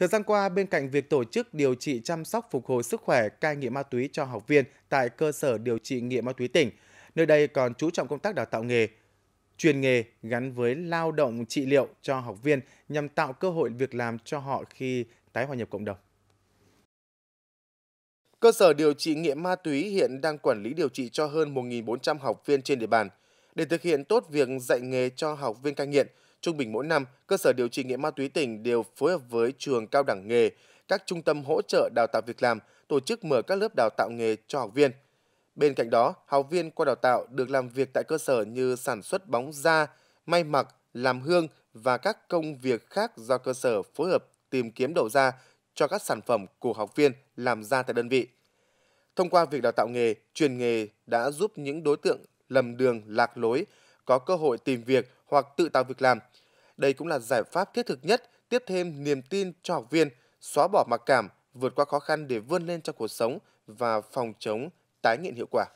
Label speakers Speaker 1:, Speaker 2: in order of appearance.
Speaker 1: Thời gian qua, bên cạnh việc tổ chức điều trị chăm sóc phục hồi sức khỏe cai nghiện ma túy cho học viên tại cơ sở điều trị nghiện ma túy tỉnh, nơi đây còn chú trọng công tác đào tạo nghề, truyền nghề gắn với lao động trị liệu cho học viên nhằm tạo cơ hội việc làm cho họ khi tái hòa nhập cộng đồng. Cơ sở điều trị nghiện ma túy hiện đang quản lý điều trị cho hơn 1.400 học viên trên địa bàn. Để thực hiện tốt việc dạy nghề cho học viên cai nghiện, Trung bình mỗi năm, cơ sở điều trị nghiện ma túy tỉnh đều phối hợp với trường cao đẳng nghề, các trung tâm hỗ trợ đào tạo việc làm, tổ chức mở các lớp đào tạo nghề cho học viên. Bên cạnh đó, học viên qua đào tạo được làm việc tại cơ sở như sản xuất bóng da, may mặc, làm hương và các công việc khác do cơ sở phối hợp tìm kiếm đầu ra cho các sản phẩm của học viên làm ra tại đơn vị. Thông qua việc đào tạo nghề, truyền nghề đã giúp những đối tượng lầm đường lạc lối có cơ hội tìm việc hoặc tự tạo việc làm. Đây cũng là giải pháp thiết thực nhất tiếp thêm niềm tin cho học viên, xóa bỏ mặc cảm, vượt qua khó khăn để vươn lên trong cuộc sống và phòng chống tái nghiện hiệu quả.